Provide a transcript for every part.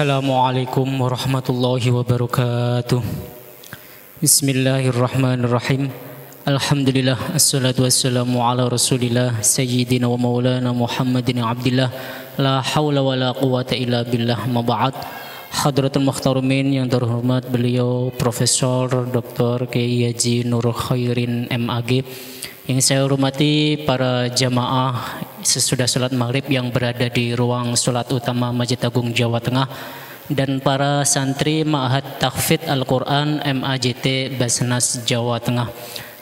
Assalamualaikum warahmatullahi wabarakatuh Bismillahirrahmanirrahim Alhamdulillah Assalatu wassalamu ala rasulillah Sayyidina wa maulana Muhammadin abdillah La hawla wa la quwata illa billah maba'at Hadratul Mukhtarumin yang terhormat beliau Profesor Dr. Kiai Haji Nur Khairin MAG yang saya hormati para jamaah sesudah sholat maghrib yang berada di ruang sholat utama Masjid Agung Jawa Tengah dan para santri Ma'had takfid Al-Quran MAJT Basnas Jawa Tengah.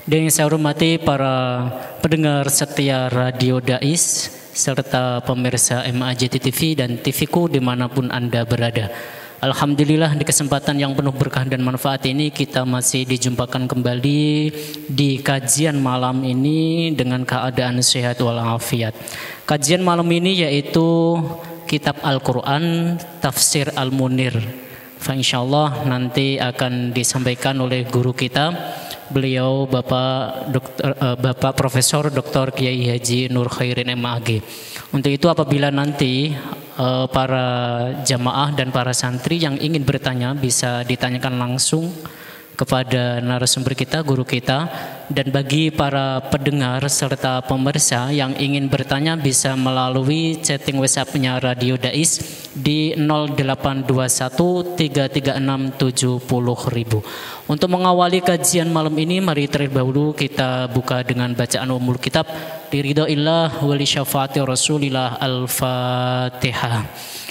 Dan yang saya hormati para pendengar setia Radio Dais serta pemirsa MAJT TV dan TVku dimanapun Anda berada. Alhamdulillah di kesempatan yang penuh berkah dan manfaat ini kita masih dijumpakan kembali di kajian malam ini dengan keadaan sehat walafiat. Kajian malam ini yaitu kitab Al-Quran Tafsir Al-Munir Insya Allah nanti akan disampaikan oleh guru kita beliau Bapak Dokter eh, Bapak Profesor Dr. Kiai Haji Nur Khairin MAG. Untuk itu apabila nanti eh, para jamaah dan para santri yang ingin bertanya bisa ditanyakan langsung kepada narasumber kita, guru kita, dan bagi para pendengar serta pemirsa yang ingin bertanya bisa melalui chatting WhatsApp-nya Radio Dais di 0821336700. Untuk mengawali kajian malam ini, mari terlebih dahulu kita buka dengan bacaan umul kitab Diridho Illah wali syafa'ati Rasulillah Al-Fatihah.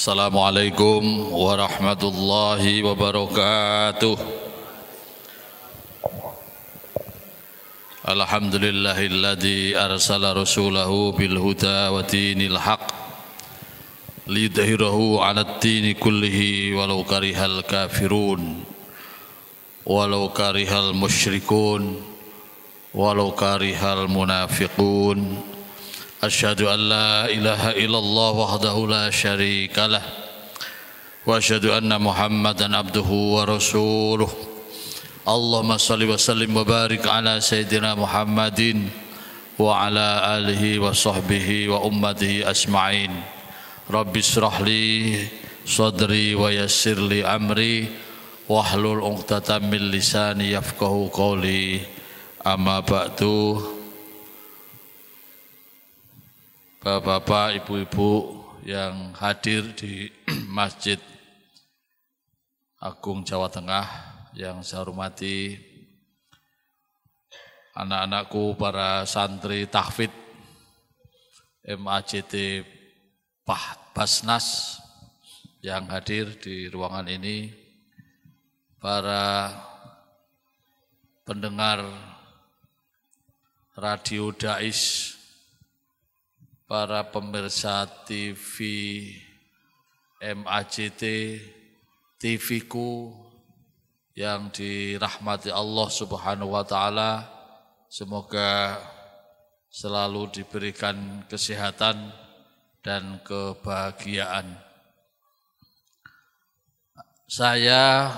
Assalamualaikum warahmatullahi wabarakatuh Alhamdulillahilladzi arsala rasulahu bil huda wa dinil haq liyudhhirahu 'ala ad kullihi walau karihal kafirun walau karihal musyrikun walau karihal munafiqun أشهد أن لا إله إلا الله وحده لا شريك له وأشهد أن محمدا عبده ورسوله اللهم صل وسلم وبارك على سيدنا محمد وعلى آله وصحبه وأمته أجمعين رب اشرح لي صدري ويسر لي أمري واحلل عقدة من لساني يفقه قولي أما بعد bapak-bapak, ibu-ibu yang hadir di Masjid Agung Jawa Tengah yang saya hormati, anak-anakku para santri tahfid MACT Basnas yang hadir di ruangan ini, para pendengar radio Dais para pemirsa TV MAJT, TVku yang dirahmati Allah Subhanahu wa taala. Semoga selalu diberikan kesehatan dan kebahagiaan. Saya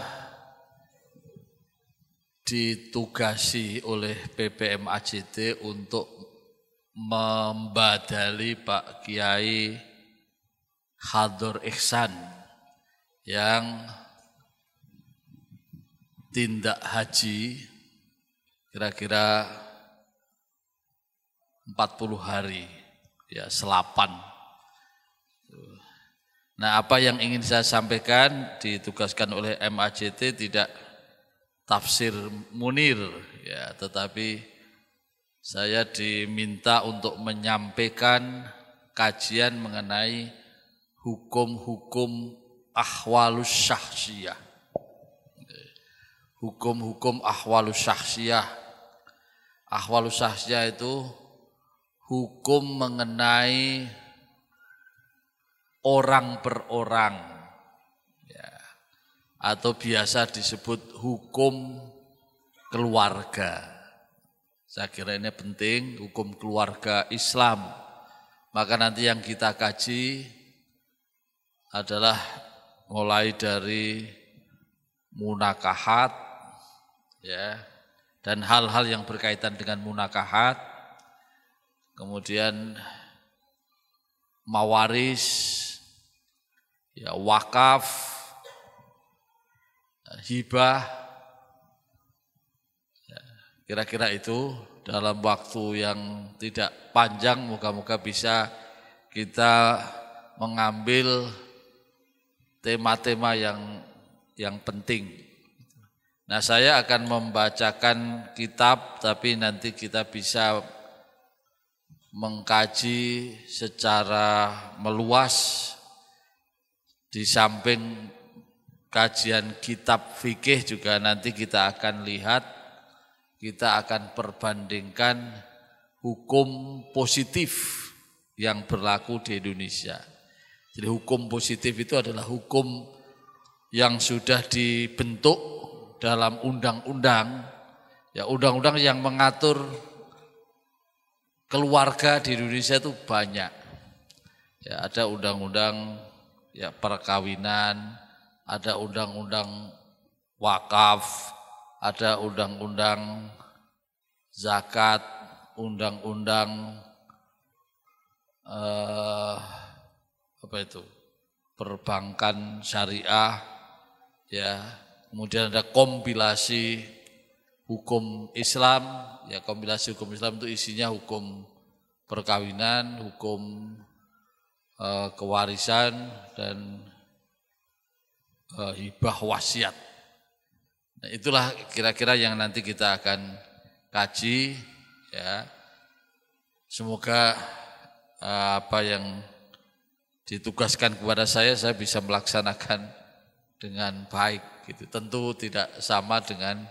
ditugasi oleh PPM AJT untuk membadali Pak Kiai Khadur Ihsan yang tindak haji kira-kira 40 hari ya selapan. Nah, apa yang ingin saya sampaikan ditugaskan oleh MAJT tidak tafsir Munir ya, tetapi saya diminta untuk menyampaikan kajian mengenai hukum-hukum ahwalus syahsiyah. Hukum-hukum ahwalus syahsiyah. Ahwalus syahsiyah itu hukum mengenai orang per orang. Ya. Atau biasa disebut hukum keluarga saya kira ini penting, hukum keluarga Islam. Maka nanti yang kita kaji adalah mulai dari munakahat ya dan hal-hal yang berkaitan dengan munakahat kemudian mawaris ya wakaf hibah Kira-kira itu dalam waktu yang tidak panjang moga-moga bisa kita mengambil tema-tema yang yang penting. Nah, saya akan membacakan kitab tapi nanti kita bisa mengkaji secara meluas di samping kajian kitab fikih juga nanti kita akan lihat kita akan perbandingkan hukum positif yang berlaku di Indonesia. Jadi hukum positif itu adalah hukum yang sudah dibentuk dalam undang-undang, ya undang-undang yang mengatur keluarga di Indonesia itu banyak. Ya, ada undang-undang ya perkawinan, ada undang-undang wakaf, ada undang-undang zakat, undang-undang eh, apa itu perbankan syariah, ya kemudian ada kompilasi hukum Islam, ya kompilasi hukum Islam itu isinya hukum perkawinan, hukum eh, kewarisan dan eh, hibah wasiat Nah, itulah kira-kira yang nanti kita akan kaji ya. Semoga eh, apa yang ditugaskan kepada saya saya bisa melaksanakan dengan baik gitu. Tentu tidak sama dengan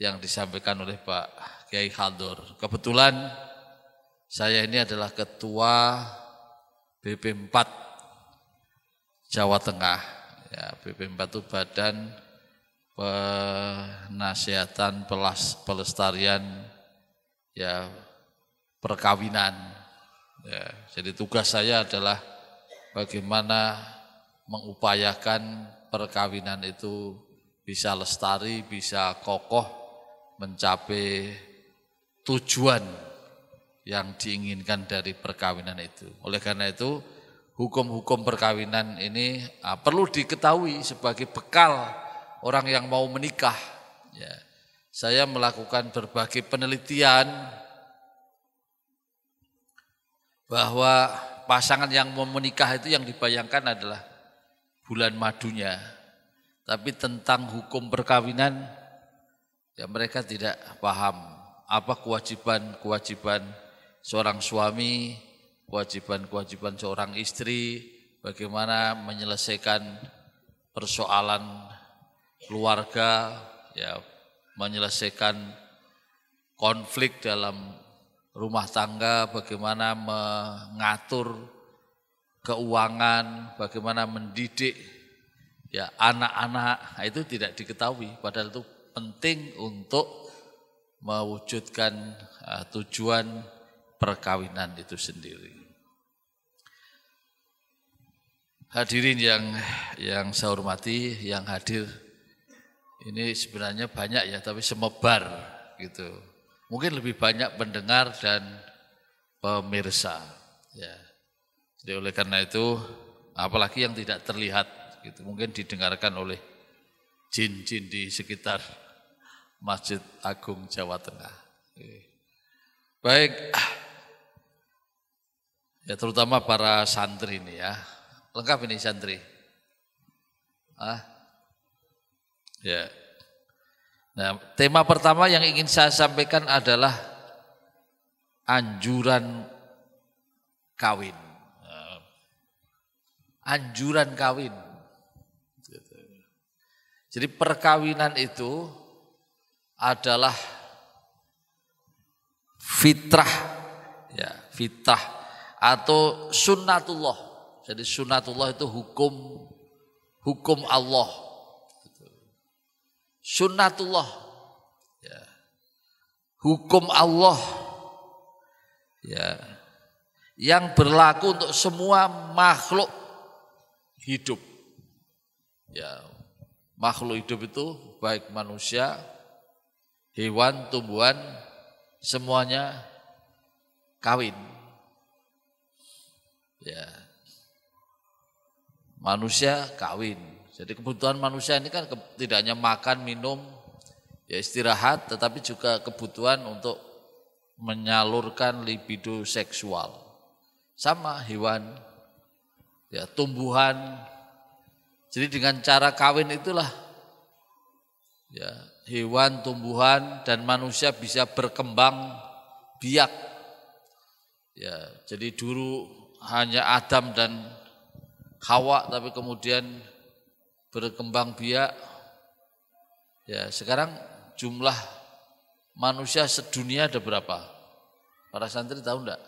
yang disampaikan oleh Pak Kiai Haldur. Kebetulan saya ini adalah ketua BP4 Jawa Tengah. Ya, BP4 itu Badan penasihatan pelas, pelestarian ya perkawinan. Ya, jadi tugas saya adalah bagaimana mengupayakan perkawinan itu bisa lestari, bisa kokoh, mencapai tujuan yang diinginkan dari perkawinan itu. Oleh karena itu, hukum-hukum perkawinan ini ah, perlu diketahui sebagai bekal orang yang mau menikah. Ya. Saya melakukan berbagai penelitian bahwa pasangan yang mau menikah itu yang dibayangkan adalah bulan madunya. Tapi tentang hukum perkawinan ya mereka tidak paham apa kewajiban-kewajiban seorang suami, kewajiban-kewajiban seorang istri, bagaimana menyelesaikan persoalan keluarga, ya menyelesaikan konflik dalam rumah tangga, bagaimana mengatur keuangan, bagaimana mendidik ya anak-anak nah, itu tidak diketahui padahal itu penting untuk mewujudkan uh, tujuan perkawinan itu sendiri. Hadirin yang yang saya hormati, yang hadir ini sebenarnya banyak ya, tapi semebar gitu. Mungkin lebih banyak pendengar dan pemirsa. Ya. Jadi oleh karena itu, apalagi yang tidak terlihat, gitu, mungkin didengarkan oleh jin-jin di sekitar Masjid Agung Jawa Tengah. Baik, ya terutama para santri ini ya, lengkap ini santri. Ah, Ya. Nah, tema pertama yang ingin saya sampaikan adalah anjuran kawin. Nah, anjuran kawin. Jadi perkawinan itu adalah fitrah ya, fitrah atau sunnatullah. Jadi sunnatullah itu hukum hukum Allah sunnatullah ya. hukum Allah ya yang berlaku untuk semua makhluk hidup ya makhluk hidup itu baik manusia hewan tumbuhan semuanya kawin ya manusia kawin jadi kebutuhan manusia ini kan tidak hanya makan, minum, ya istirahat, tetapi juga kebutuhan untuk menyalurkan libido seksual. Sama hewan, ya tumbuhan. Jadi dengan cara kawin itulah ya hewan, tumbuhan dan manusia bisa berkembang biak. Ya, jadi dulu hanya Adam dan Hawa tapi kemudian berkembang biak. Ya, sekarang jumlah manusia sedunia ada berapa? Para santri tahu enggak?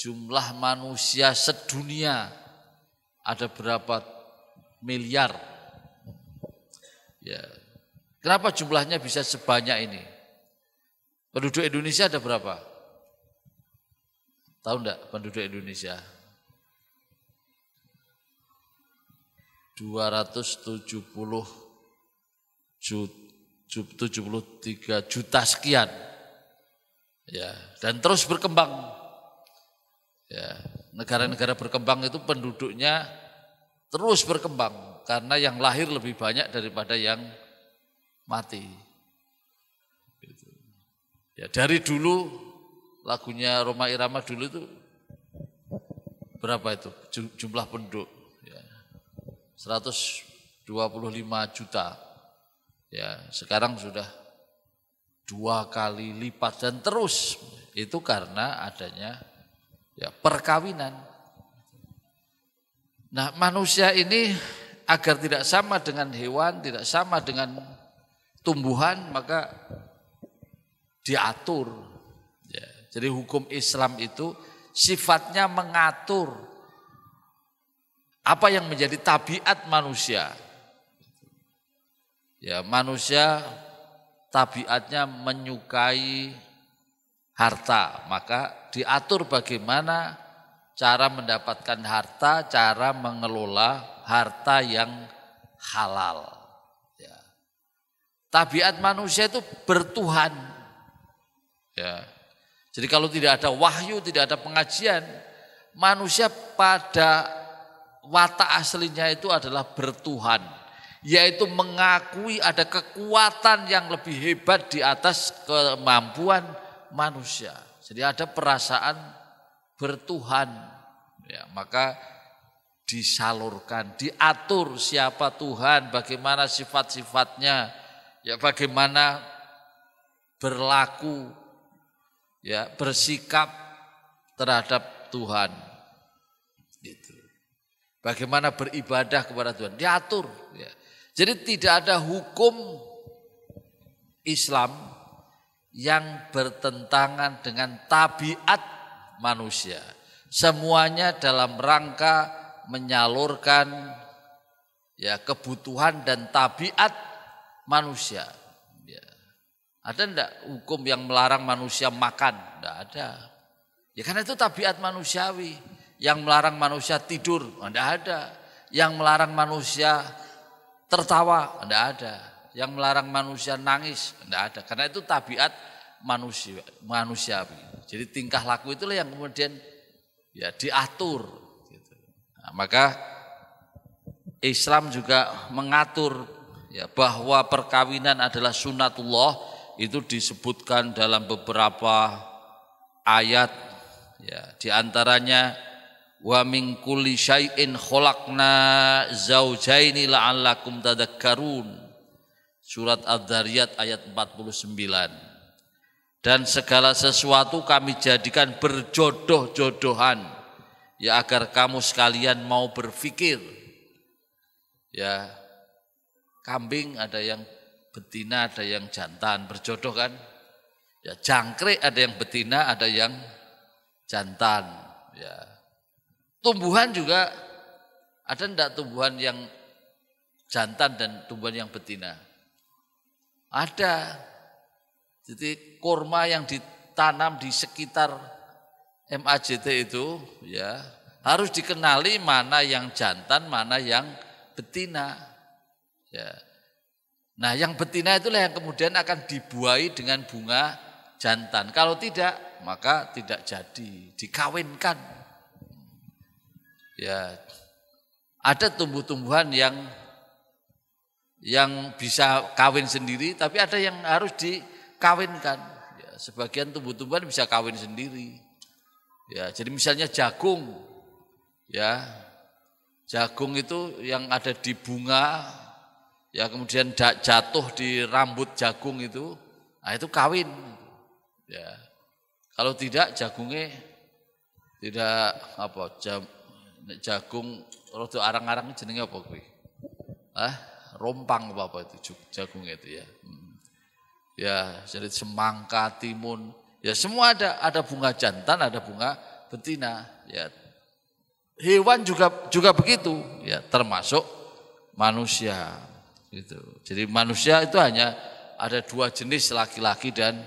Jumlah manusia sedunia ada berapa miliar? Ya. Kenapa jumlahnya bisa sebanyak ini? Penduduk Indonesia ada berapa? Tahu enggak penduduk Indonesia? 270 juta, 73 juta sekian. Ya, dan terus berkembang. Ya, negara-negara berkembang itu penduduknya terus berkembang karena yang lahir lebih banyak daripada yang mati. Gitu. Ya, dari dulu lagunya Roma Irama dulu itu berapa itu jumlah penduduk 125 juta. Ya, sekarang sudah dua kali lipat dan terus itu karena adanya ya perkawinan. Nah, manusia ini agar tidak sama dengan hewan, tidak sama dengan tumbuhan, maka diatur. Ya, jadi hukum Islam itu sifatnya mengatur apa yang menjadi tabiat manusia? Ya, manusia tabiatnya menyukai harta, maka diatur bagaimana cara mendapatkan harta, cara mengelola harta yang halal. Ya. Tabiat manusia itu bertuhan. Ya. Jadi kalau tidak ada wahyu, tidak ada pengajian, manusia pada watak aslinya itu adalah bertuhan, yaitu mengakui ada kekuatan yang lebih hebat di atas kemampuan manusia. Jadi ada perasaan bertuhan. Ya, maka disalurkan, diatur siapa Tuhan, bagaimana sifat-sifatnya, ya bagaimana berlaku, ya bersikap terhadap Tuhan. Bagaimana beribadah kepada Tuhan. Diatur. Ya. Jadi tidak ada hukum Islam yang bertentangan dengan tabiat manusia. Semuanya dalam rangka menyalurkan ya kebutuhan dan tabiat manusia. Ya. Ada enggak hukum yang melarang manusia makan? Enggak ada. Ya karena itu tabiat manusiawi. Yang melarang manusia tidur, tidak ada. Yang melarang manusia tertawa, tidak ada. Yang melarang manusia nangis, tidak ada. Karena itu tabiat manusia. manusia. Jadi tingkah laku itulah yang kemudian ya diatur. Gitu. Nah, maka Islam juga mengatur ya bahwa perkawinan adalah sunatullah itu disebutkan dalam beberapa ayat ya diantaranya wa min kulli syai'in khalaqna zaujaini la'allakum tadhakkarun. surat Adz-Dzariyat ayat 49 dan segala sesuatu kami jadikan berjodoh-jodohan ya agar kamu sekalian mau berpikir ya kambing ada yang betina ada yang jantan berjodoh kan ya jangkrik ada yang betina ada yang jantan ya Tumbuhan juga ada enggak tumbuhan yang jantan dan tumbuhan yang betina? Ada. Jadi kurma yang ditanam di sekitar MAJT itu ya harus dikenali mana yang jantan, mana yang betina. Ya. Nah, yang betina itulah yang kemudian akan dibuai dengan bunga jantan. Kalau tidak, maka tidak jadi, dikawinkan ya ada tumbuh-tumbuhan yang yang bisa kawin sendiri tapi ada yang harus dikawinkan ya, sebagian tumbuh-tumbuhan bisa kawin sendiri ya jadi misalnya jagung ya jagung itu yang ada di bunga ya kemudian jatuh di rambut jagung itu nah itu kawin ya kalau tidak jagungnya tidak apa jam, nek jagung rada arang-arang jenenge apa kuwi? Hah? rompang apa apa itu jagung itu ya. Hmm. Ya, jadi semangka, timun, ya semua ada ada bunga jantan, ada bunga betina, ya. Hewan juga juga begitu, ya termasuk manusia gitu. Jadi manusia itu hanya ada dua jenis laki-laki dan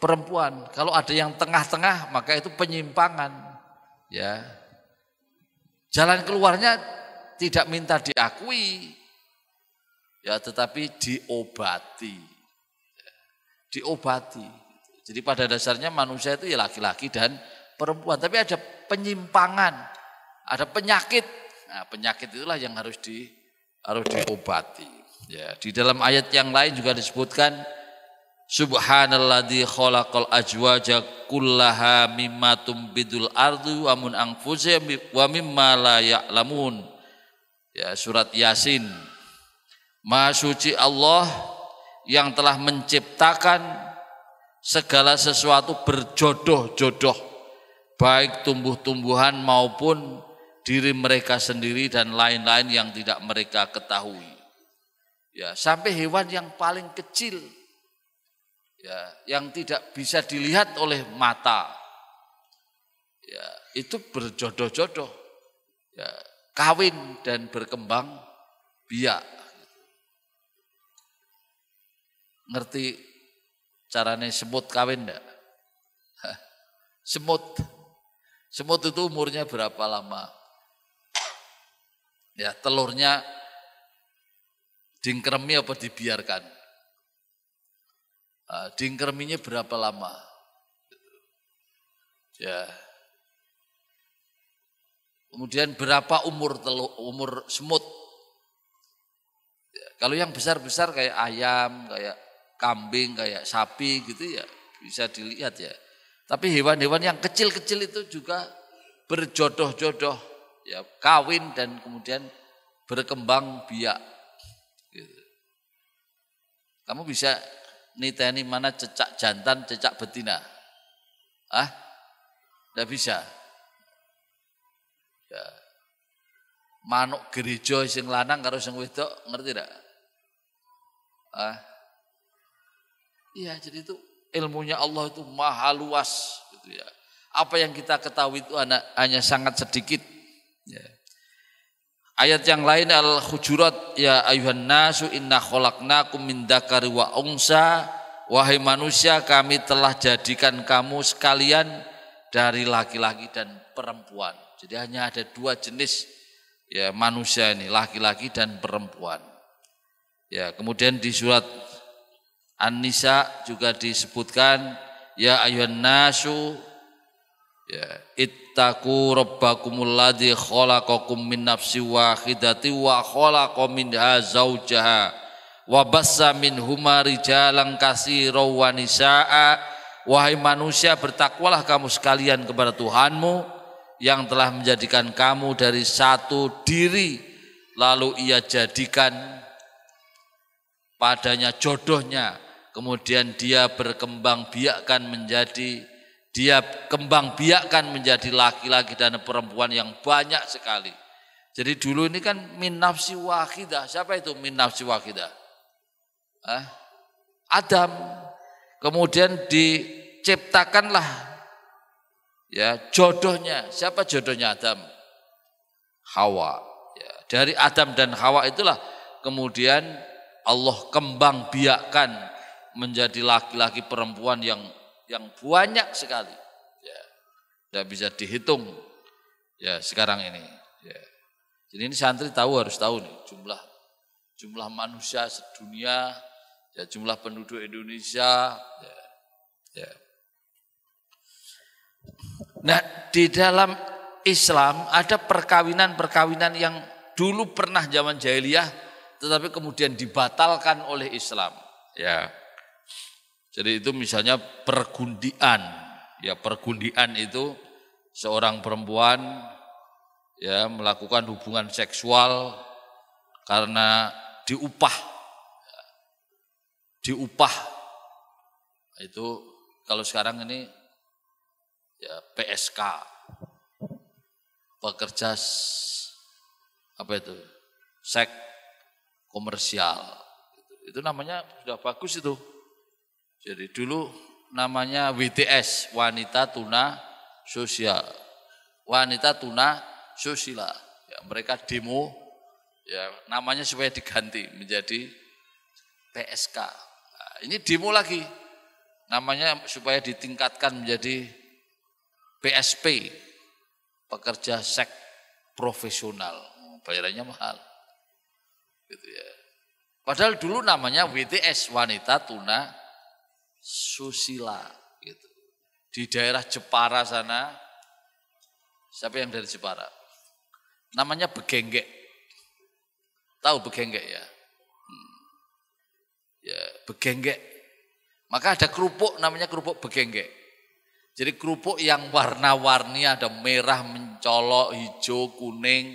perempuan. Kalau ada yang tengah-tengah maka itu penyimpangan. Ya, Jalan keluarnya tidak minta diakui, ya tetapi diobati. Ya, diobati. Jadi pada dasarnya manusia itu ya laki-laki dan perempuan, tapi ada penyimpangan, ada penyakit. Nah, penyakit itulah yang harus di harus diobati. Ya, di dalam ayat yang lain juga disebutkan Subhanalladzi khalaqal ajwaja kullaha mimma tumbidul ardu wa mun anfusihim wa mimma la ya'lamun. Ya surat Yasin. Maha suci Allah yang telah menciptakan segala sesuatu berjodoh-jodoh baik tumbuh-tumbuhan maupun diri mereka sendiri dan lain-lain yang tidak mereka ketahui. Ya, sampai hewan yang paling kecil ya yang tidak bisa dilihat oleh mata ya itu berjodoh-jodoh ya kawin dan berkembang biak ngerti caranya semut kawin enggak semut semut itu umurnya berapa lama ya telurnya dingkremi apa dibiarkan Nah, dingkerminya berapa lama? Ya. Kemudian berapa umur telu, umur semut? Ya, kalau yang besar-besar kayak ayam, kayak kambing, kayak sapi gitu ya bisa dilihat ya. Tapi hewan-hewan yang kecil-kecil itu juga berjodoh-jodoh, ya kawin dan kemudian berkembang biak. Gitu. Kamu bisa niteni mana cecak jantan, cecak betina. Ah, tidak bisa. Ya. Manuk gereja sing lanang karo sing wedok, ngerti tidak? Ah. Iya, jadi itu ilmunya Allah itu maha luas gitu ya. Apa yang kita ketahui itu hanya sangat sedikit. Ya. Ayat yang lain Al-Hujurat ya ayuhan nasu inna khalaqnakum min dzakari wa wahai manusia kami telah jadikan kamu sekalian dari laki-laki dan perempuan. Jadi hanya ada dua jenis ya manusia ini laki-laki dan perempuan. Ya, kemudian di surat An-Nisa juga disebutkan ya ayuhan nasu ya ittaku rabbakumul ladzi khalaqakum min nafsi wahidati wa khalaqa minha zawjaha wa bassa minhuma rijalan katsira wa nisaa wahai manusia bertakwalah kamu sekalian kepada Tuhanmu yang telah menjadikan kamu dari satu diri lalu ia jadikan padanya jodohnya kemudian dia berkembang biakkan menjadi dia kembang biakkan menjadi laki-laki dan perempuan yang banyak sekali. Jadi dulu ini kan min nafsi wahidah. Siapa itu min nafsi wahidah? Eh? Adam. Kemudian diciptakanlah ya jodohnya. Siapa jodohnya Adam? Hawa. Ya, dari Adam dan Hawa itulah kemudian Allah kembang biakkan menjadi laki-laki perempuan yang yang banyak sekali. Ya, tidak bisa dihitung ya sekarang ini. Ya. Jadi ini santri tahu harus tahu nih jumlah jumlah manusia sedunia, ya jumlah penduduk Indonesia. Ya, ya. Nah di dalam Islam ada perkawinan-perkawinan yang dulu pernah zaman jahiliyah tetapi kemudian dibatalkan oleh Islam. Ya. Jadi itu misalnya pergundian. Ya pergundian itu seorang perempuan ya melakukan hubungan seksual karena diupah. Diupah. Itu kalau sekarang ini ya PSK. Pekerja apa itu? Sek komersial. Itu namanya sudah bagus itu. Jadi dulu namanya WTS, wanita tuna sosial. Wanita tuna Sosila Ya, mereka demo ya namanya supaya diganti menjadi PSK. Nah, ini demo lagi. Namanya supaya ditingkatkan menjadi PSP, pekerja sek profesional. Bayarannya mahal. Gitu ya. Padahal dulu namanya WTS, wanita tuna Susila gitu. Di daerah Jepara sana. Siapa yang dari Jepara? Namanya begengge, Tahu begengge ya? Hmm. Ya, Begenggek. Maka ada kerupuk namanya kerupuk begengge. Jadi kerupuk yang warna-warni ada merah, mencolok, hijau, kuning.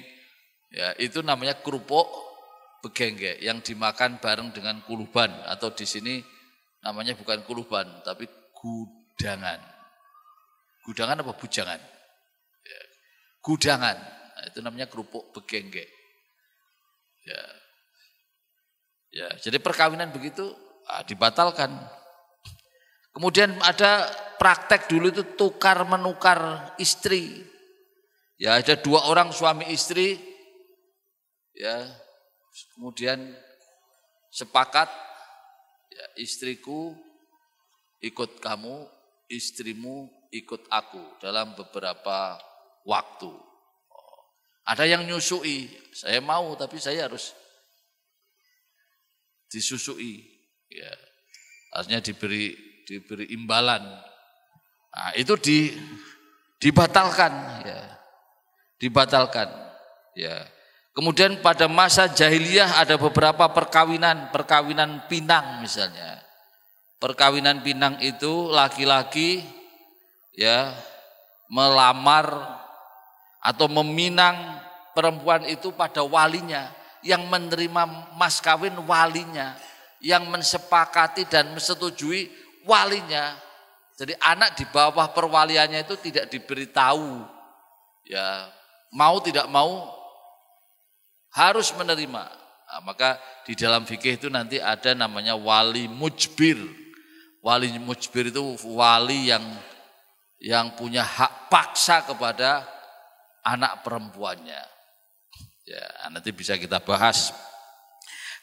Ya, itu namanya kerupuk begengge yang dimakan bareng dengan kuluban atau di sini namanya bukan kuluban tapi gudangan. Gudangan apa bujangan? Ya. Gudangan. Nah, itu namanya kerupuk begengge. Ya. Ya, jadi perkawinan begitu ah, dibatalkan. Kemudian ada praktek dulu itu tukar menukar istri. Ya, ada dua orang suami istri. Ya. Kemudian sepakat ya, istriku ikut kamu, istrimu ikut aku dalam beberapa waktu. ada yang nyusui, saya mau tapi saya harus disusui. Ya. Artinya diberi diberi imbalan. Nah, itu di dibatalkan ya. Dibatalkan. Ya. Kemudian pada masa jahiliyah ada beberapa perkawinan, perkawinan pinang misalnya. Perkawinan pinang itu laki-laki ya melamar atau meminang perempuan itu pada walinya yang menerima mas kawin walinya yang mensepakati dan menyetujui walinya jadi anak di bawah perwaliannya itu tidak diberitahu ya mau tidak mau harus menerima. Nah, maka di dalam fikih itu nanti ada namanya wali mujbir. Wali mujbir itu wali yang yang punya hak paksa kepada anak perempuannya. Ya, nanti bisa kita bahas.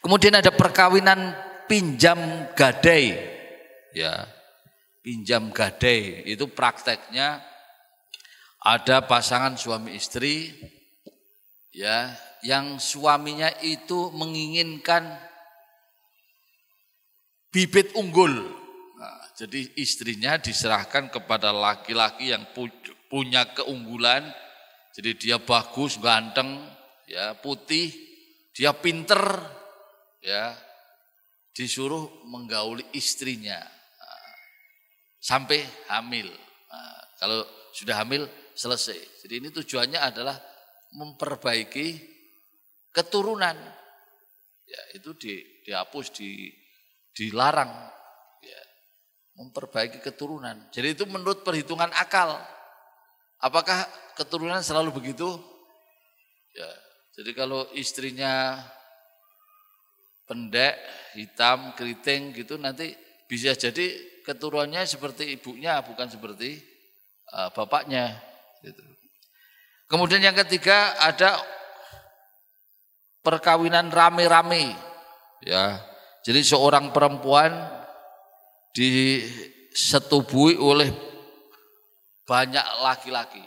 Kemudian ada perkawinan pinjam gadai. Ya. Pinjam gadai itu prakteknya ada pasangan suami istri ya yang suaminya itu menginginkan bibit unggul. Nah, jadi istrinya diserahkan kepada laki-laki yang punya keunggulan. Jadi dia bagus, ganteng, ya putih, dia pinter, ya disuruh menggauli istrinya nah, sampai hamil. Nah, kalau sudah hamil selesai. Jadi ini tujuannya adalah memperbaiki keturunan. Ya, itu di, dihapus, di, dilarang. Ya, memperbaiki keturunan. Jadi itu menurut perhitungan akal. Apakah keturunan selalu begitu? Ya, jadi kalau istrinya pendek, hitam, keriting gitu nanti bisa jadi keturunannya seperti ibunya bukan seperti uh, bapaknya gitu. Kemudian yang ketiga ada perkawinan rame-rame. Ya. Jadi seorang perempuan disetubui oleh banyak laki-laki.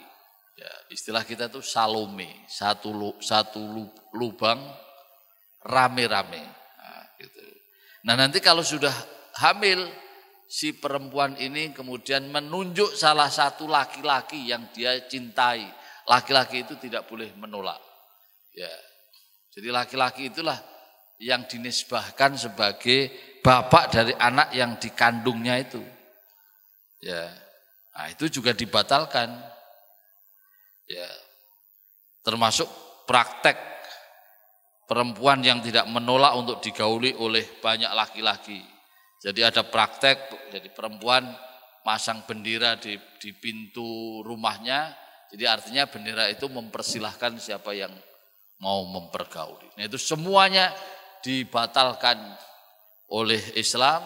Ya, istilah kita itu salome, satu satu lubang rame-rame. Nah, gitu. nah nanti kalau sudah hamil si perempuan ini kemudian menunjuk salah satu laki-laki yang dia cintai. Laki-laki itu tidak boleh menolak. Ya, jadi laki-laki itulah yang dinisbahkan sebagai bapak dari anak yang dikandungnya itu. Ya. Nah, itu juga dibatalkan. Ya. Termasuk praktek perempuan yang tidak menolak untuk digauli oleh banyak laki-laki. Jadi ada praktek jadi perempuan masang bendera di, di pintu rumahnya. Jadi artinya bendera itu mempersilahkan siapa yang mau mempergauli. Nah, itu semuanya dibatalkan oleh Islam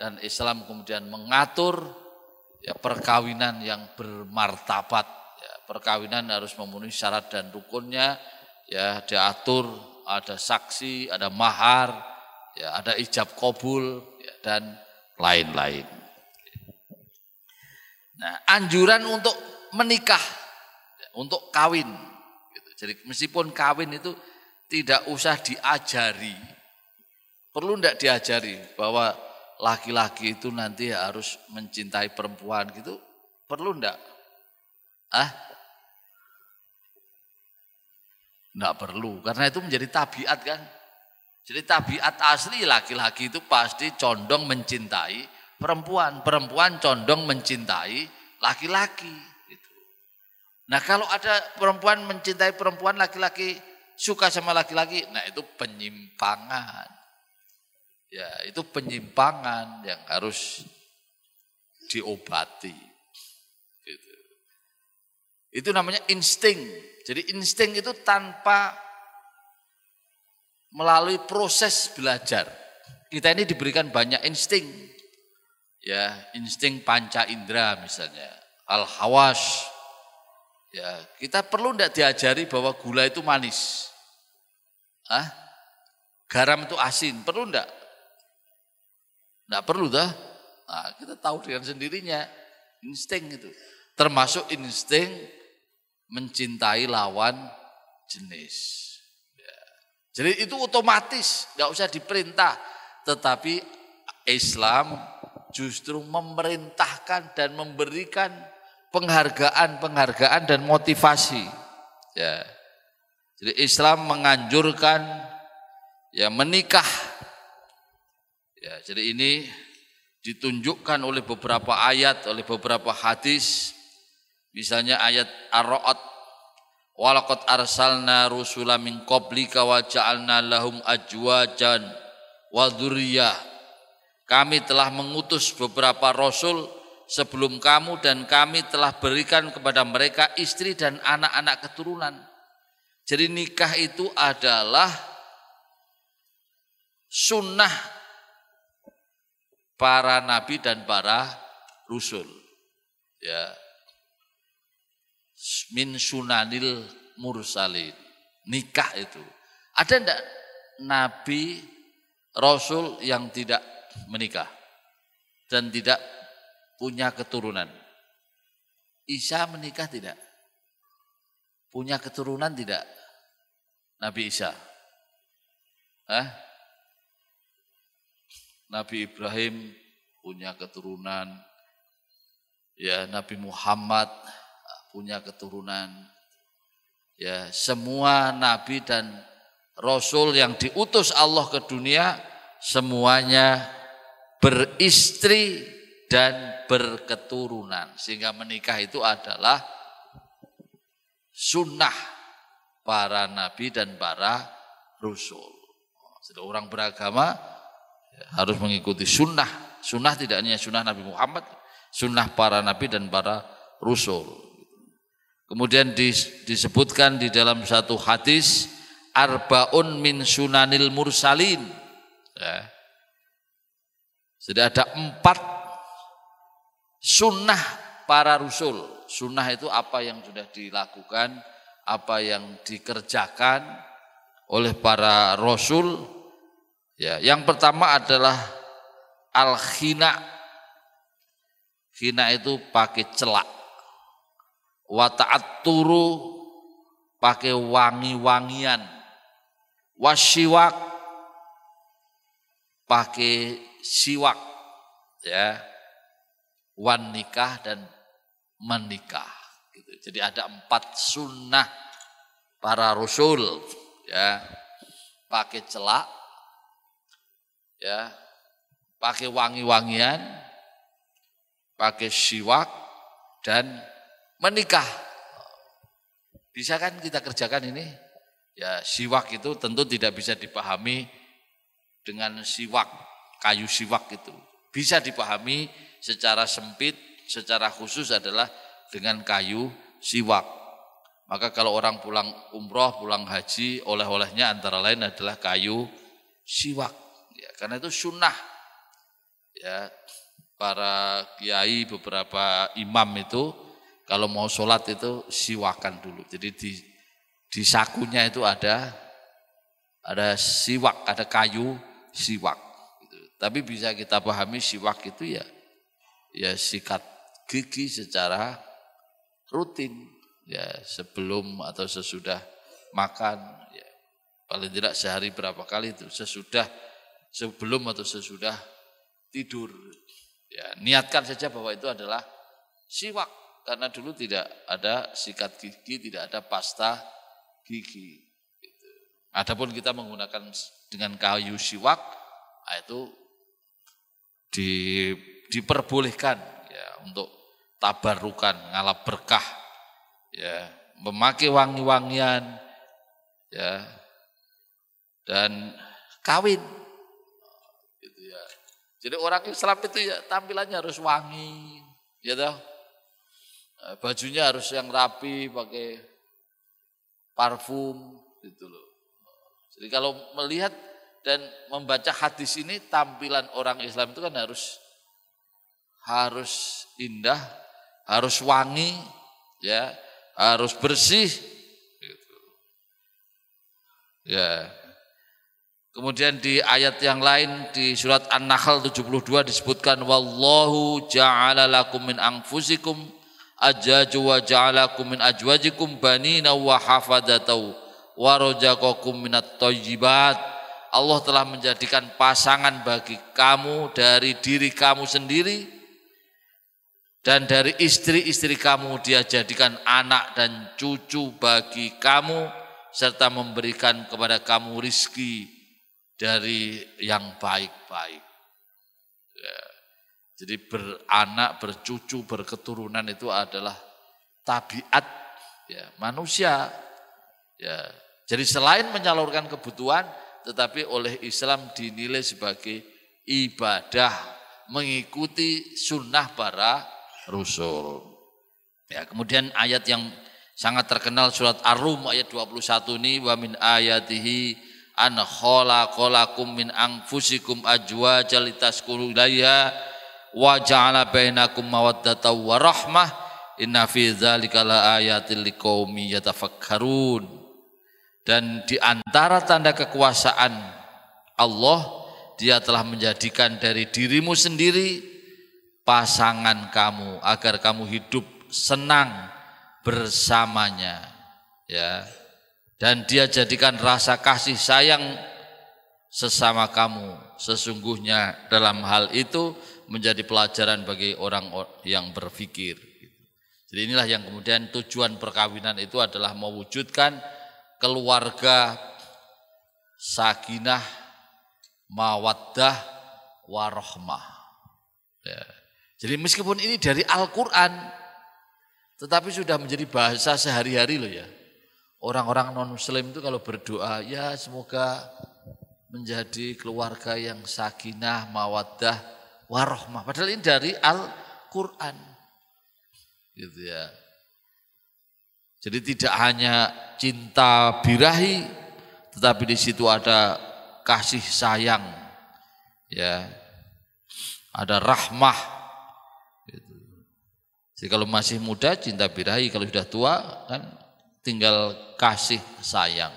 dan Islam kemudian mengatur ya, perkawinan yang bermartabat. Ya, perkawinan harus memenuhi syarat dan rukunnya, ya diatur ada saksi, ada mahar, ya ada ijab kobul ya, dan lain-lain. Nah, anjuran untuk menikah, ya, untuk kawin jadi meskipun kawin itu tidak usah diajari. Perlu tidak diajari bahwa laki-laki itu nanti harus mencintai perempuan gitu? Perlu tidak? Ah? Tidak perlu, karena itu menjadi tabiat kan. Jadi tabiat asli laki-laki itu pasti condong mencintai perempuan. Perempuan condong mencintai laki-laki. Nah kalau ada perempuan mencintai perempuan, laki-laki suka sama laki-laki, nah itu penyimpangan. Ya itu penyimpangan yang harus diobati. Gitu. Itu namanya insting. Jadi insting itu tanpa melalui proses belajar. Kita ini diberikan banyak insting. Ya, insting panca indera misalnya, al-hawas, Ya, kita perlu tidak diajari bahwa gula itu manis. Hah? Garam itu asin, perlu tidak? Tidak perlu dah. Nah, kita tahu dengan sendirinya, insting itu. Termasuk insting mencintai lawan jenis. Ya. Jadi itu otomatis, nggak usah diperintah. Tetapi Islam justru memerintahkan dan memberikan penghargaan-penghargaan dan motivasi. Ya. Jadi Islam menganjurkan ya menikah. Ya, jadi ini ditunjukkan oleh beberapa ayat, oleh beberapa hadis. Misalnya ayat Ar-Ra'd arsalna rusula min qablika wa ja'alna lahum ajwajan wa dhurriyah. Kami telah mengutus beberapa rasul sebelum kamu dan kami telah berikan kepada mereka istri dan anak-anak keturunan. Jadi nikah itu adalah sunnah para nabi dan para rusul. Ya. Min sunanil mursalin. Nikah itu. Ada enggak nabi rasul yang tidak menikah dan tidak punya keturunan. Isa menikah tidak? Punya keturunan tidak? Nabi Isa. Hah? Nabi Ibrahim punya keturunan. Ya, Nabi Muhammad ah, punya keturunan. Ya, semua nabi dan rasul yang diutus Allah ke dunia semuanya beristri dan berketurunan. Sehingga menikah itu adalah sunnah para nabi dan para rasul. Jadi orang beragama harus mengikuti sunnah. Sunnah tidak hanya sunnah Nabi Muhammad, sunnah para nabi dan para rasul. Kemudian disebutkan di dalam satu hadis arbaun min sunanil mursalin. Ya. Jadi ada empat sunnah para Rasul, Sunnah itu apa yang sudah dilakukan, apa yang dikerjakan oleh para rasul. Ya, yang pertama adalah al-khina. Khina itu pakai celak. Wata'at turu pakai wangi-wangian. Wasiwak pakai siwak ya wan nikah dan menikah. Gitu. Jadi ada empat sunnah para rasul ya pakai celak ya pakai wangi-wangian pakai siwak dan menikah bisa kan kita kerjakan ini ya siwak itu tentu tidak bisa dipahami dengan siwak kayu siwak itu bisa dipahami secara sempit, secara khusus adalah dengan kayu siwak. Maka kalau orang pulang umroh, pulang haji, oleh-olehnya antara lain adalah kayu siwak. Ya, karena itu sunnah. Ya, para kiai beberapa imam itu kalau mau sholat itu siwakan dulu. Jadi di, di sakunya itu ada ada siwak, ada kayu siwak. Tapi bisa kita pahami siwak itu ya ya sikat gigi secara rutin ya sebelum atau sesudah makan ya, paling tidak sehari berapa kali itu sesudah sebelum atau sesudah tidur ya niatkan saja bahwa itu adalah siwak karena dulu tidak ada sikat gigi tidak ada pasta gigi gitu. adapun kita menggunakan dengan kayu siwak nah, itu di diperbolehkan ya untuk tabarukan, ngalap berkah, ya memakai wangi-wangian, ya dan kawin. Gitu ya. Jadi orang Islam itu ya tampilannya harus wangi, ya gitu. Bajunya harus yang rapi, pakai parfum, gitu loh. Jadi kalau melihat dan membaca hadis ini tampilan orang Islam itu kan harus harus indah, harus wangi, ya, harus bersih. Gitu. Ya. Kemudian di ayat yang lain di surat An-Nahl 72 disebutkan wallahu ja'ala lakum min anfusikum ajaju wa ja'alakum min ajwajikum banina wa hafadatau wa rajaqakum minat thayyibat Allah telah menjadikan pasangan bagi kamu dari diri kamu sendiri dan dari istri-istri kamu dia jadikan anak dan cucu bagi kamu serta memberikan kepada kamu rizki dari yang baik-baik. Ya. Jadi beranak, bercucu, berketurunan itu adalah tabiat ya, manusia. Ya. Jadi selain menyalurkan kebutuhan, tetapi oleh Islam dinilai sebagai ibadah mengikuti sunnah para rusul. Ya, kemudian ayat yang sangat terkenal surat Ar-Rum ayat 21 ini wa min ayatihi an khalaqalakum min anfusikum ajwaja litaskunu ilaiha wa ja'ala bainakum mawaddata wa rahmah inna fi dzalika laayatil liqaumi yatafakkarun dan di antara tanda kekuasaan Allah dia telah menjadikan dari dirimu sendiri pasangan kamu agar kamu hidup senang bersamanya ya dan dia jadikan rasa kasih sayang sesama kamu sesungguhnya dalam hal itu menjadi pelajaran bagi orang yang berpikir gitu. jadi inilah yang kemudian tujuan perkawinan itu adalah mewujudkan keluarga sakinah mawaddah warohmah. ya. Jadi meskipun ini dari Al-Quran, tetapi sudah menjadi bahasa sehari-hari loh ya. Orang-orang non-muslim itu kalau berdoa, ya semoga menjadi keluarga yang sakinah, mawaddah, warohmah. Padahal ini dari Al-Quran. Gitu ya. Jadi tidak hanya cinta birahi, tetapi di situ ada kasih sayang, ya, ada rahmah, jadi kalau masih muda cinta birahi, kalau sudah tua kan tinggal kasih sayang.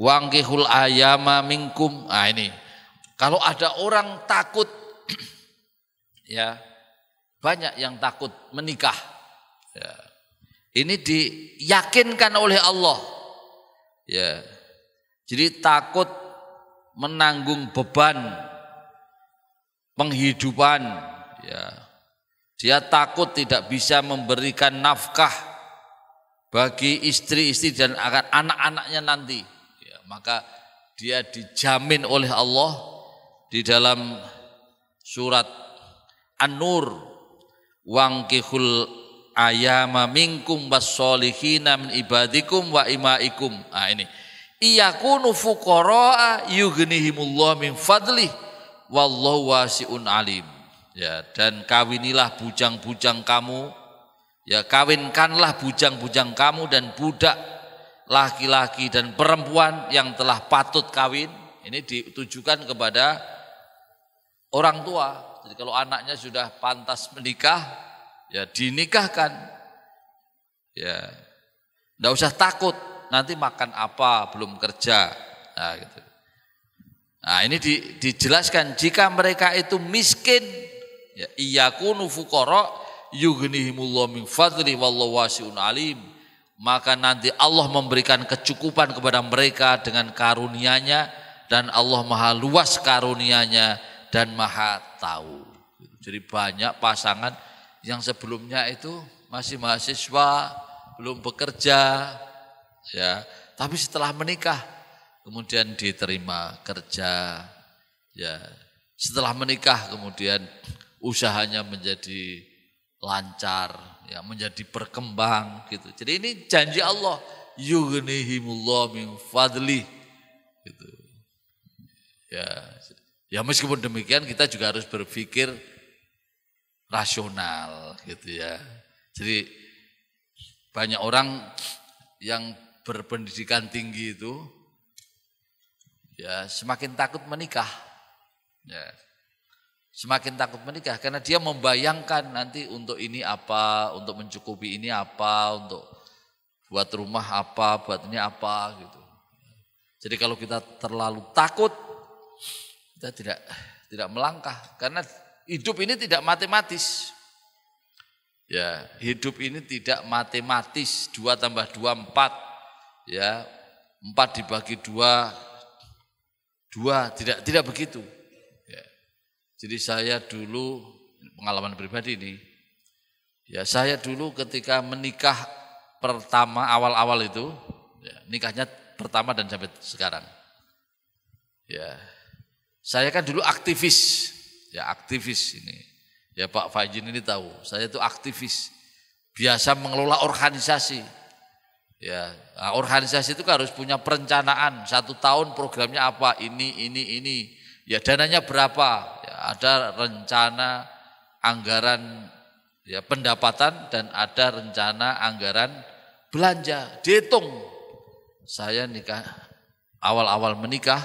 Wangkihul ayama mingkum Ah ini. Kalau ada orang takut ya banyak yang takut menikah. Ya. Ini diyakinkan oleh Allah. Ya. Jadi takut menanggung beban penghidupan ya dia takut tidak bisa memberikan nafkah bagi istri-istri dan akan anak-anaknya nanti. Ya, maka dia dijamin oleh Allah di dalam surat An-Nur wangkihul ayama minkum wassolihina min ibadikum wa imaikum. Ah ini. Iyakunu fuqaraa yughnihimullahu min fadlih wallahu wasiun alim ya dan kawinilah bujang-bujang kamu ya kawinkanlah bujang-bujang kamu dan budak laki-laki dan perempuan yang telah patut kawin ini ditujukan kepada orang tua jadi kalau anaknya sudah pantas menikah ya dinikahkan ya tidak usah takut nanti makan apa belum kerja nah gitu Nah ini di, dijelaskan jika mereka itu miskin Ya, iyakunu fuqara yughnihimullahu min fadli wallahu wasi'un alim. Maka nanti Allah memberikan kecukupan kepada mereka dengan karuniaNya dan Allah Maha luas karuniaNya dan Maha tahu. Jadi banyak pasangan yang sebelumnya itu masih mahasiswa, belum bekerja, ya. Tapi setelah menikah kemudian diterima kerja, ya. Setelah menikah kemudian usahanya menjadi lancar, ya menjadi berkembang gitu. Jadi ini janji Allah yughnihimullah min fadli gitu. Ya, ya meskipun demikian kita juga harus berpikir rasional gitu ya. Jadi banyak orang yang berpendidikan tinggi itu ya semakin takut menikah. Ya, Semakin takut menikah karena dia membayangkan nanti untuk ini apa, untuk mencukupi ini apa, untuk buat rumah apa, buat ini apa gitu. Jadi kalau kita terlalu takut kita tidak tidak melangkah karena hidup ini tidak matematis. Ya, hidup ini tidak matematis. Dua tambah dua empat. Ya, empat dibagi dua dua tidak tidak begitu. Jadi saya dulu pengalaman pribadi ini, ya saya dulu ketika menikah pertama awal-awal itu, ya, nikahnya pertama dan sampai sekarang. Ya, saya kan dulu aktivis, ya aktivis ini. Ya Pak Fajin ini tahu, saya itu aktivis, biasa mengelola organisasi. Ya, nah, organisasi itu kan harus punya perencanaan satu tahun programnya apa ini ini ini. Ya dananya berapa? ada rencana anggaran ya pendapatan dan ada rencana anggaran belanja dihitung saya nikah awal-awal menikah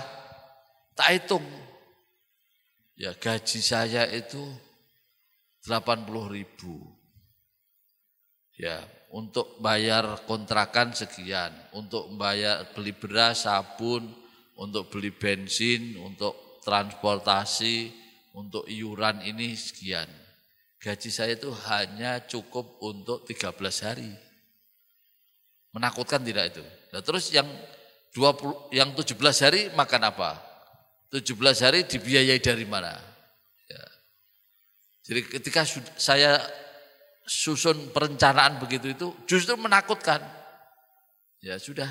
tak hitung ya gaji saya itu 80 ribu ya untuk bayar kontrakan sekian untuk bayar beli beras sabun untuk beli bensin untuk transportasi untuk iuran ini sekian. Gaji saya itu hanya cukup untuk 13 hari. Menakutkan tidak itu? Nah, terus yang 20 yang 17 hari makan apa? 17 hari dibiayai dari mana? Ya. Jadi ketika saya susun perencanaan begitu itu justru menakutkan. Ya sudah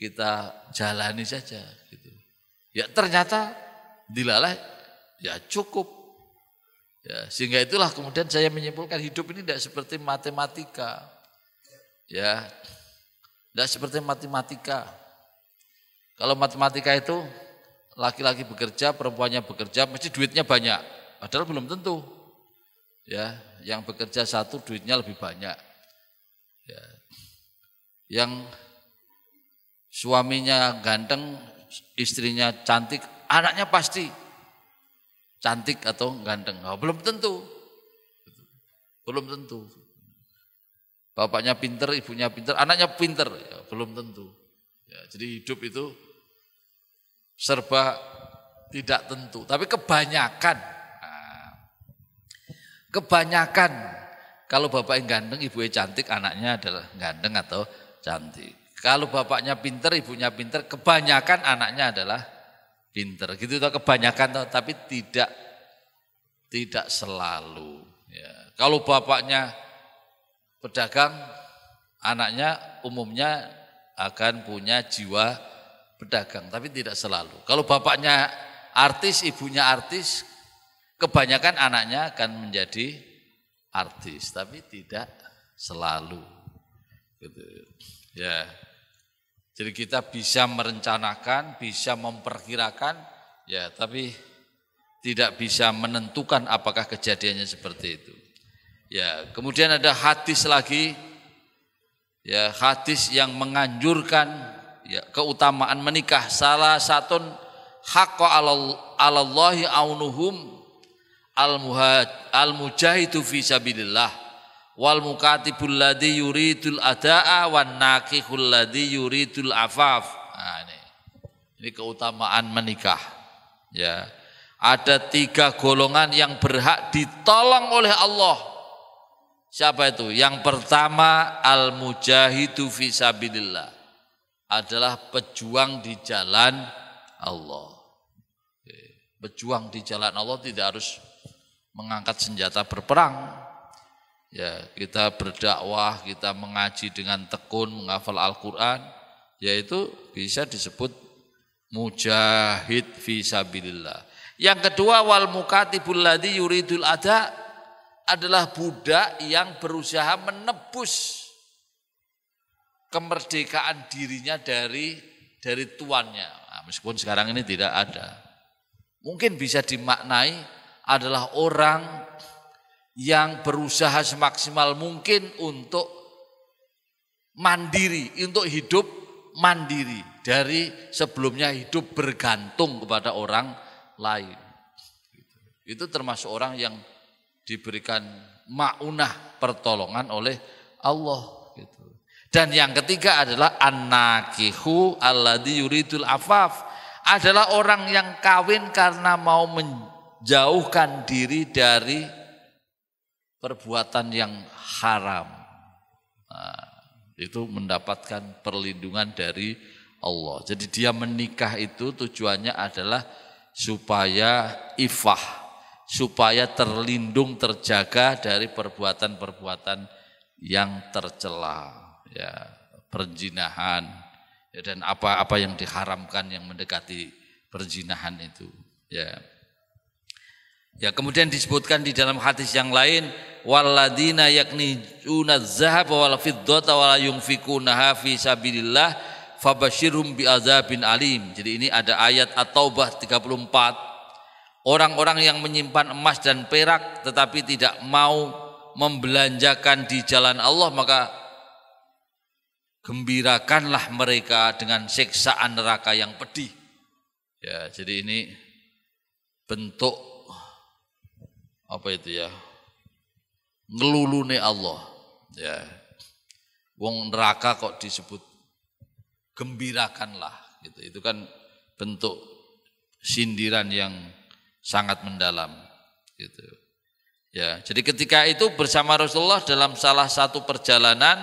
kita jalani saja gitu. Ya ternyata dilalah ya cukup. Ya, sehingga itulah kemudian saya menyimpulkan hidup ini tidak seperti matematika. Ya. Tidak seperti matematika. Kalau matematika itu laki-laki bekerja, perempuannya bekerja, mesti duitnya banyak. Padahal belum tentu. Ya, yang bekerja satu duitnya lebih banyak. Ya. Yang suaminya ganteng, istrinya cantik, anaknya pasti cantik atau ganteng. Oh, belum tentu. Belum tentu. Bapaknya pinter, ibunya pinter, anaknya pinter, ya, belum tentu. Ya, jadi hidup itu serba tidak tentu. Tapi kebanyakan, nah, kebanyakan kalau bapaknya ganteng, ibunya cantik, anaknya adalah ganteng atau cantik. Kalau bapaknya pinter, ibunya pinter, kebanyakan anaknya adalah pinter gitu toh kebanyakan toh, tapi tidak tidak selalu ya. kalau bapaknya pedagang anaknya umumnya akan punya jiwa pedagang tapi tidak selalu kalau bapaknya artis ibunya artis kebanyakan anaknya akan menjadi artis tapi tidak selalu gitu ya jadi kita bisa merencanakan, bisa memperkirakan, ya tapi tidak bisa menentukan apakah kejadiannya seperti itu. Ya, kemudian ada hadis lagi, ya hadis yang menganjurkan ya, keutamaan menikah. Salah satu hakko alallahi aunuhum al mujahidu fi sabilillah wal mukatibul ladhi yuridul adaa wan nakihul ladhi yuridul afaf. Nah, ini. ini keutamaan menikah. Ya. Ada tiga golongan yang berhak ditolong oleh Allah. Siapa itu? Yang pertama al mujahidu fisabilillah adalah pejuang di jalan Allah. Pejuang di jalan Allah tidak harus mengangkat senjata berperang, ya kita berdakwah, kita mengaji dengan tekun, menghafal Al-Quran, yaitu bisa disebut mujahid fi sabillillah Yang kedua wal mukatibul ladzi yuridul ada adalah budak yang berusaha menebus kemerdekaan dirinya dari dari tuannya. Nah, meskipun sekarang ini tidak ada. Mungkin bisa dimaknai adalah orang yang berusaha semaksimal mungkin untuk mandiri, untuk hidup mandiri dari sebelumnya hidup bergantung kepada orang lain. Itu termasuk orang yang diberikan maunah pertolongan oleh Allah gitu. Dan yang ketiga adalah anakihu nakihu alladhi yuridul afaf adalah orang yang kawin karena mau menjauhkan diri dari perbuatan yang haram. Nah, itu mendapatkan perlindungan dari Allah. Jadi dia menikah itu tujuannya adalah supaya ifah, supaya terlindung terjaga dari perbuatan-perbuatan yang tercela, ya, perzinahan ya, dan apa-apa yang diharamkan yang mendekati perzinahan itu, ya. Ya, kemudian disebutkan di dalam hadis yang lain waladina yakni zahab wal fiddata wala yunfikunaha fi sabilillah fabashirhum bi azabin alim. Jadi ini ada ayat At-Taubah 34. Orang-orang yang menyimpan emas dan perak tetapi tidak mau membelanjakan di jalan Allah maka gembirakanlah mereka dengan siksaan neraka yang pedih. Ya, jadi ini bentuk apa itu ya ngelulune Allah ya wong neraka kok disebut gembirakanlah gitu itu kan bentuk sindiran yang sangat mendalam gitu ya jadi ketika itu bersama Rasulullah dalam salah satu perjalanan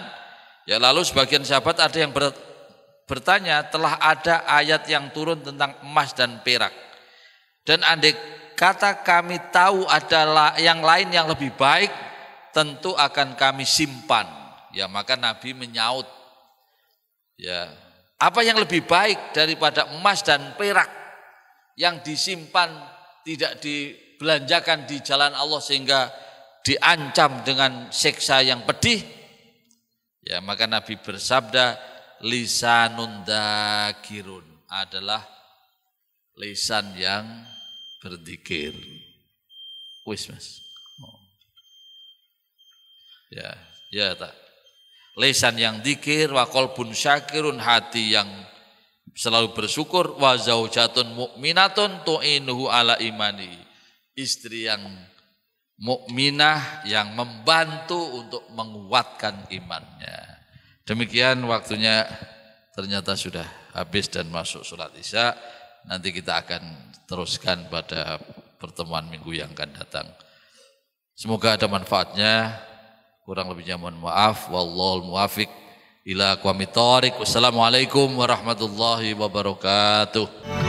ya lalu sebagian sahabat ada yang ber, bertanya telah ada ayat yang turun tentang emas dan perak dan andai kata kami tahu adalah yang lain yang lebih baik, tentu akan kami simpan. Ya, maka Nabi menyaut. Ya, apa yang lebih baik daripada emas dan perak yang disimpan tidak dibelanjakan di jalan Allah sehingga diancam dengan siksa yang pedih? Ya, maka Nabi bersabda, lisanun dakirun adalah lisan yang berzikir. Wis, Mas. Oh. Ya, ya tak. Lesan yang dikir, wakol pun syakirun hati yang selalu bersyukur, wa jatun mu'minatun tu'inuhu ala imani. Istri yang mukminah yang membantu untuk menguatkan imannya. Demikian waktunya ternyata sudah habis dan masuk sholat isya nanti kita akan teruskan pada pertemuan minggu yang akan datang. Semoga ada manfaatnya. Kurang lebihnya mohon maaf. Wallahul muafiq ila kuamitorik. Wassalamualaikum warahmatullahi wabarakatuh.